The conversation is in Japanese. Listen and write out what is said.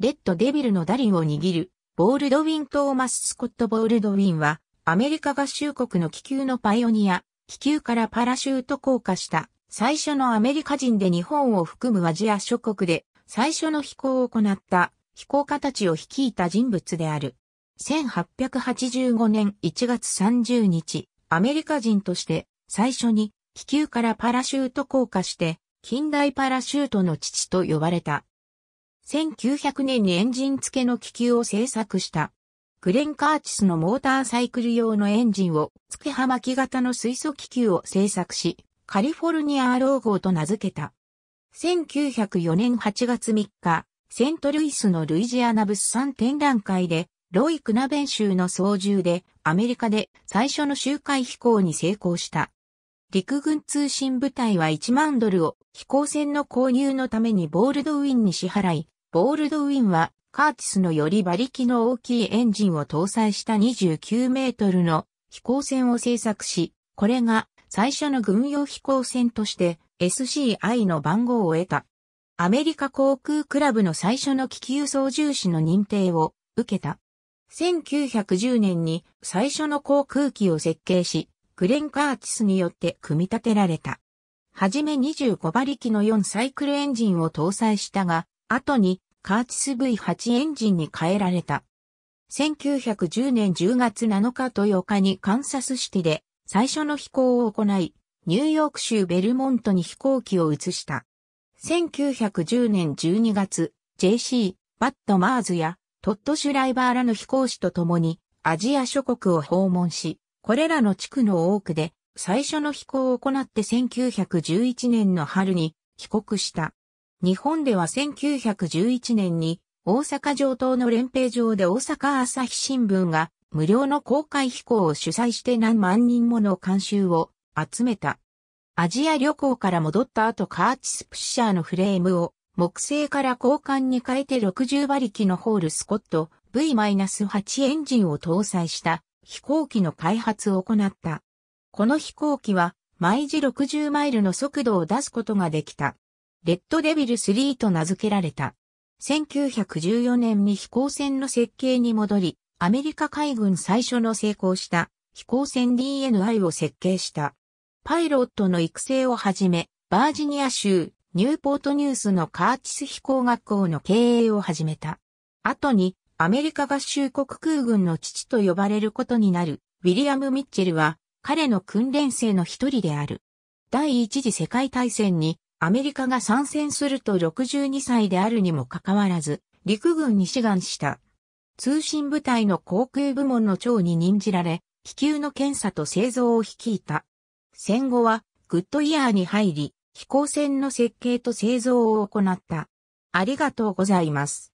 レッドデビルのダリンを握る、ボールドウィン・トーマス・スコット・ボールドウィンは、アメリカ合衆国の気球のパイオニア、気球からパラシュート降下した、最初のアメリカ人で日本を含むアジア諸国で、最初の飛行を行った、飛行家たちを率いた人物である。1885年1月30日、アメリカ人として最初に気球からパラシュート降下して近代パラシュートの父と呼ばれた。1900年にエンジン付けの気球を製作した。クレン・カーチスのモーターサイクル用のエンジンを、付け葉巻型の水素気球を製作し、カリフォルニア・アロー号と名付けた。1904年8月3日、セントルイスのルイジアナ物産展覧会で、ロイ・クナベン州の操縦で、アメリカで最初の周回飛行に成功した。陸軍通信部隊は1万ドルを飛行船の購入のためにボールドウィンに支払い、ボールドウィンは、カーティスのより馬力の大きいエンジンを搭載した29メートルの飛行船を製作し、これが最初の軍用飛行船として SCI の番号を得た。アメリカ航空クラブの最初の気球操縦士の認定を受けた。1910年に最初の航空機を設計し、グレン・カーティスによって組み立てられた。はじめ25馬力の4サイクルエンジンを搭載したが、後にカーチス V8 エンジンに変えられた。1910年10月7日と8日にカンサスシティで最初の飛行を行い、ニューヨーク州ベルモントに飛行機を移した。1910年12月、JC、バット・マーズやトット・シュライバーらの飛行士と共にアジア諸国を訪問し、これらの地区の多くで最初の飛行を行って1911年の春に帰国した。日本では1911年に大阪城東の連兵場で大阪朝日新聞が無料の公開飛行を主催して何万人もの監修を集めた。アジア旅行から戻った後カーチスプッシャーのフレームを木製から交換に変えて60馬力のホールスコット V-8 エンジンを搭載した飛行機の開発を行った。この飛行機は毎時60マイルの速度を出すことができた。レッドデビル3と名付けられた。1914年に飛行船の設計に戻り、アメリカ海軍最初の成功した飛行船 DNI を設計した。パイロットの育成をはじめ、バージニア州ニューポートニュースのカーチス飛行学校の経営を始めた。後にアメリカ合衆国空軍の父と呼ばれることになるウィリアム・ミッチェルは彼の訓練生の一人である。第一次世界大戦にアメリカが参戦すると62歳であるにもかかわらず、陸軍に志願した。通信部隊の航空部門の長に任じられ、気球の検査と製造を率いた。戦後は、グッドイヤーに入り、飛行船の設計と製造を行った。ありがとうございます。